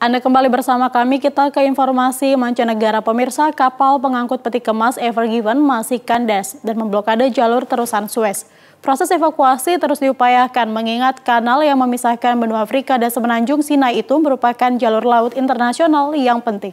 Anda kembali bersama kami, kita ke informasi mancanegara. Pemirsa, kapal pengangkut peti kemas Ever Given masih kandas dan memblokade jalur terusan Suez. Proses evakuasi terus diupayakan mengingat kanal yang memisahkan benua Afrika dan semenanjung Sinai itu merupakan jalur laut internasional yang penting.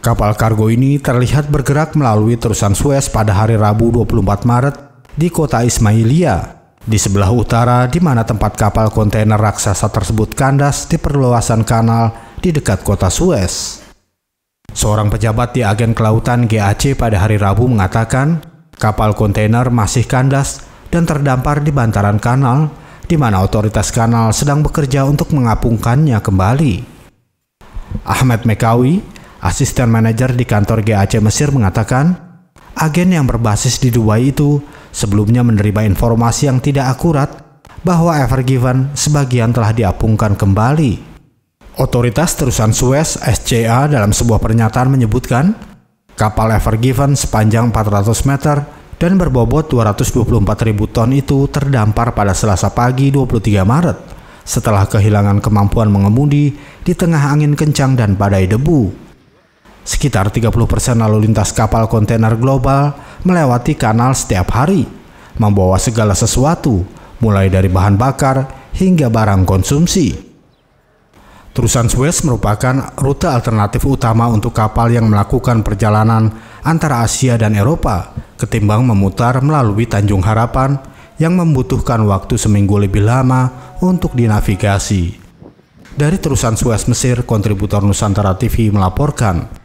Kapal kargo ini terlihat bergerak melalui terusan Suez pada hari Rabu 24 Maret di kota Ismailia, di sebelah utara di mana tempat kapal kontainer raksasa tersebut kandas di perluasan kanal di dekat kota Suez. Seorang pejabat di agen kelautan GAC pada hari Rabu mengatakan, kapal kontainer masih kandas dan terdampar di bantaran kanal, di mana otoritas kanal sedang bekerja untuk mengapungkannya kembali. Ahmed Mekawi, Asisten manajer di kantor GAC Mesir mengatakan, agen yang berbasis di Dubai itu sebelumnya menerima informasi yang tidak akurat bahwa Evergiven sebagian telah diapungkan kembali. Otoritas terusan Suez SCA dalam sebuah pernyataan menyebutkan, kapal Evergiven sepanjang 400 meter dan berbobot 224 ribu ton itu terdampar pada selasa pagi 23 Maret setelah kehilangan kemampuan mengemudi di tengah angin kencang dan badai debu. Sekitar 30% lalu lintas kapal kontainer global melewati kanal setiap hari, membawa segala sesuatu, mulai dari bahan bakar hingga barang konsumsi. Terusan Suez merupakan rute alternatif utama untuk kapal yang melakukan perjalanan antara Asia dan Eropa, ketimbang memutar melalui Tanjung Harapan yang membutuhkan waktu seminggu lebih lama untuk dinavigasi. Dari terusan Suez Mesir, kontributor Nusantara TV melaporkan,